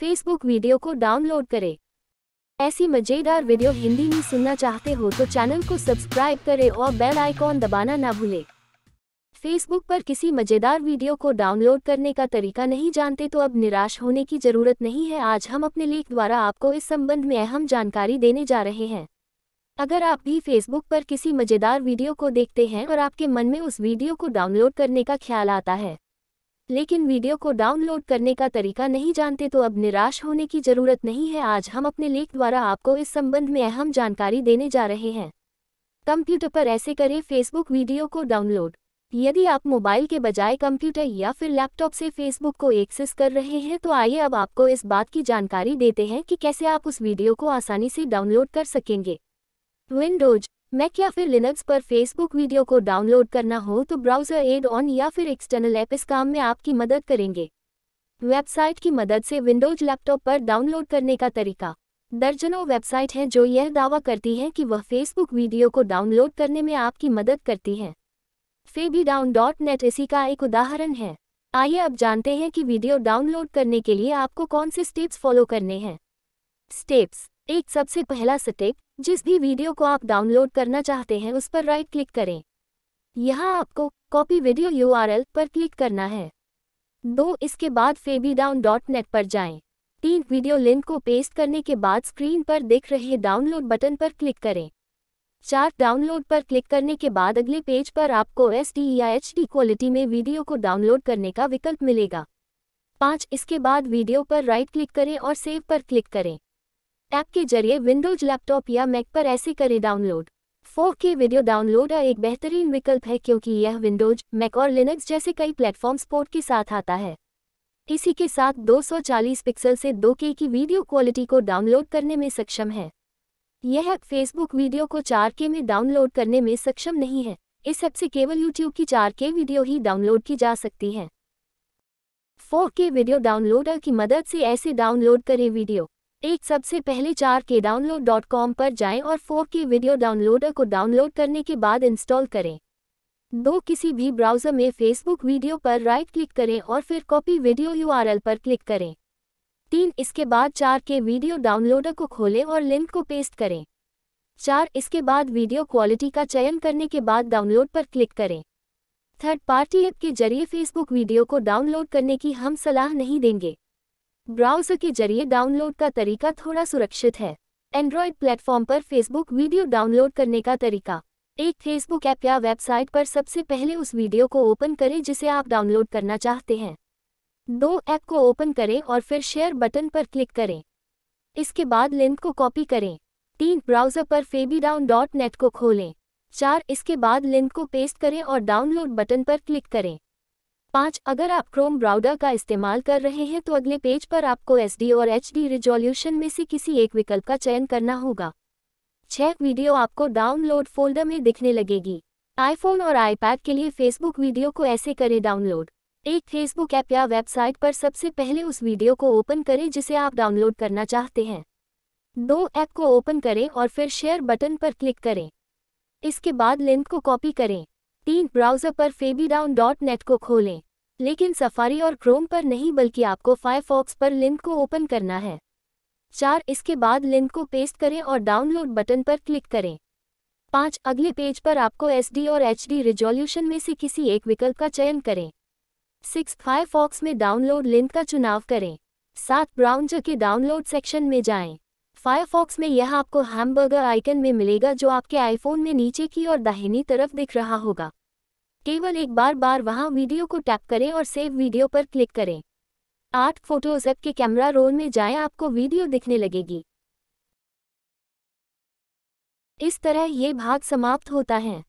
Facebook video को download करें ऐसी मजेदार वीडियो हिंदी में सुनना चाहते हो तो चैनल को सब्सक्राइब करें और बेल आइकॉन दबाना ना भूलें फेसबुक पर किसी मज़ेदार वीडियो को डाउनलोड करने का तरीका नहीं जानते तो अब निराश होने की ज़रूरत नहीं है आज हम अपने लेख द्वारा आपको इस संबंध में अहम जानकारी देने जा रहे हैं अगर आप भी फेसबुक पर किसी मज़ेदार वीडियो को देखते हैं और आपके मन में उस वीडियो को डाउनलोड करने का ख्याल आता है लेकिन वीडियो को डाउनलोड करने का तरीका नहीं जानते तो अब निराश होने की जरूरत नहीं है आज हम अपने लेख द्वारा आपको इस संबंध में अहम जानकारी देने जा रहे हैं कंप्यूटर पर ऐसे करें फेसबुक वीडियो को डाउनलोड यदि आप मोबाइल के बजाय कंप्यूटर या फिर लैपटॉप से फेसबुक को एक्सेस कर रहे हैं तो आइए अब आपको इस बात की जानकारी देते हैं कि कैसे आप उस वीडियो को आसानी से डाउनलोड कर सकेंगे विंडोज मैक या फिर लिनक्स पर फेसबुक वीडियो को डाउनलोड करना हो तो ब्राउज़र एड ऑन या फिर एक्सटर्नल ऐप इस काम में आपकी मदद करेंगे वेबसाइट की मदद से विंडोज लैपटॉप पर डाउनलोड करने का तरीका दर्जनों वेबसाइट हैं जो यह दावा करती हैं कि वह फेसबुक वीडियो को डाउनलोड करने में आपकी मदद करती हैं फेबी डाउन डॉट नेट इसी का एक उदाहरण है आइए अब जानते हैं कि वीडियो डाउनलोड करने के लिए आपको कौन से स्टेप्स फॉलो करने हैं स्टेप्स एक सबसे पहला स्टेप जिस भी वीडियो को आप डाउनलोड करना चाहते हैं उस पर राइट क्लिक करें यहाँ आपको कॉपी वीडियो यूआरएल पर क्लिक करना है दो इसके बाद फेबी डाउन डॉट नेट पर जाएं। तीन वीडियो लिंक को पेस्ट करने के बाद स्क्रीन पर दिख रहे डाउनलोड बटन पर क्लिक करें चार डाउनलोड पर क्लिक करने के बाद अगले पेज पर आपको एस डी या एच डी क्वालिटी में वीडियो को डाउनलोड करने का विकल्प मिलेगा पाँच इसके बाद वीडियो पर राइट क्लिक करें और सेव पर क्लिक करें ऐप के जरिए विंडोज लैपटॉप या मैक पर ऐसे करें डाउनलोड 4K वीडियो डाउनलोड एक बेहतरीन विकल्प है क्योंकि यह विंडोज मैक और लिनक्स जैसे कई प्लेटफॉर्म स्पोर्ट के साथ आता है इसी के साथ 240 पिक्सल से 2K की वीडियो क्वालिटी को डाउनलोड करने में सक्षम है यह ऐप फेसबुक वीडियो को 4K में डाउनलोड करने में सक्षम नहीं है इस ऐप से केवल यूट्यूब की 4K वीडियो ही डाउनलोड की जा सकती है 4K वीडियो डाउनलोडर की मदद से ऐसे डाउनलोड करें वीडियो एक सबसे पहले चार के डाउनलोड डॉट कॉम पर जाएं और फोर के वीडियो डाउनलोडर को डाउनलोड करने के बाद इंस्टॉल करें दो किसी भी ब्राउज़र में फेसबुक वीडियो पर राइट क्लिक करें और फिर कॉपी वीडियो यूआरएल पर क्लिक करें तीन इसके बाद चार के वीडियो डाउनलोडर को खोलें और लिंक को पेस्ट करें चार इसके बाद वीडियो क्वालिटी का चयन करने के बाद डाउनलोड पर क्लिक करें थर्ड पार्टी ऐप के जरिए फेसबुक वीडियो को डाउनलोड करने की हम सलाह नहीं देंगे ब्राउज़र के जरिए डाउनलोड का तरीका थोड़ा सुरक्षित है एंड्रॉयड प्लेटफॉर्म पर फेसबुक वीडियो डाउनलोड करने का तरीका एक फेसबुक ऐप या वेबसाइट पर सबसे पहले उस वीडियो को ओपन करें जिसे आप डाउनलोड करना चाहते हैं दो ऐप को ओपन करें और फिर शेयर बटन पर क्लिक करें इसके बाद लिंक को कॉपी करें तीन ब्राउज़र पर फेबी डॉट नेट को खोलें चार इसके बाद लिंक को पेस्ट करें और डाउनलोड बटन पर क्लिक करें पाँच अगर आप क्रोम ब्राउडर का इस्तेमाल कर रहे हैं तो अगले पेज पर आपको एस और एच रिजोल्यूशन में से किसी एक विकल्प का चयन करना होगा छः वीडियो आपको डाउनलोड फोल्डर में दिखने लगेगी आईफोन और आईपैड के लिए फेसबुक वीडियो को ऐसे करें डाउनलोड एक फेसबुक ऐप या वेबसाइट पर सबसे पहले उस वीडियो को ओपन करें जिसे आप डाउनलोड करना चाहते हैं दो ऐप को ओपन करें और फिर शेयर बटन पर क्लिक करें इसके बाद लिंक को कॉपी करें तीन ब्राउज़र पर फेबीडाउन डॉट नेट को खोलें लेकिन सफारी और क्रोम पर नहीं बल्कि आपको फायरफॉक्स पर लिंक को ओपन करना है चार इसके बाद लिंक को पेस्ट करें और डाउनलोड बटन पर क्लिक करें पाँच अगले पेज पर आपको एस और एच डी रिजोल्यूशन में से किसी एक विकल्प का चयन करें सिक्स फायरफॉक्स में डाउनलोड लिंक का चुनाव करें सात ब्राउजर के डाउनलोड सेक्शन में जाएं। फायरफॉक्स में यह आपको हैमबर्गर आइकन में मिलेगा जो आपके आईफोन में नीचे की और दाहिनी तरफ दिख रहा होगा केवल एक बार बार वहां वीडियो को टैप करें और सेव वीडियो पर क्लिक करें आठ फोटोज ऐप के कैमरा रोल में जाए आपको वीडियो दिखने लगेगी इस तरह ये भाग समाप्त होता है